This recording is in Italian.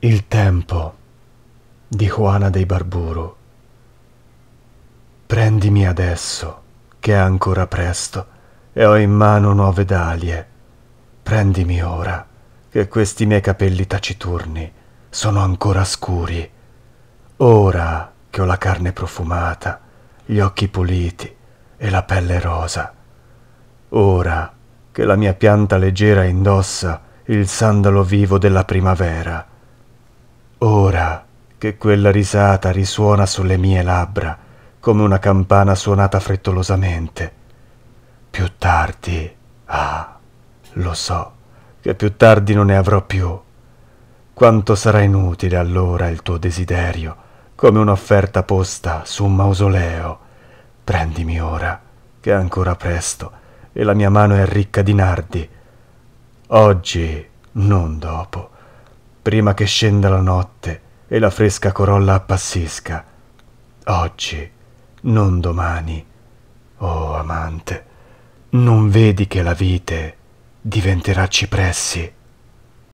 Il tempo di Juana dei Barburu. Prendimi adesso, che è ancora presto, e ho in mano nuove dalie. Prendimi ora, che questi miei capelli taciturni sono ancora scuri. Ora che ho la carne profumata, gli occhi puliti e la pelle rosa. Ora che la mia pianta leggera indossa il sandalo vivo della primavera Ora che quella risata risuona sulle mie labbra come una campana suonata frettolosamente. Più tardi, ah, lo so, che più tardi non ne avrò più. Quanto sarà inutile allora il tuo desiderio, come un'offerta posta su un mausoleo. Prendimi ora, che è ancora presto, e la mia mano è ricca di nardi. Oggi, non dopo prima che scenda la notte e la fresca corolla appassisca. Oggi, non domani. Oh amante, non vedi che la vite diventerà cipressi?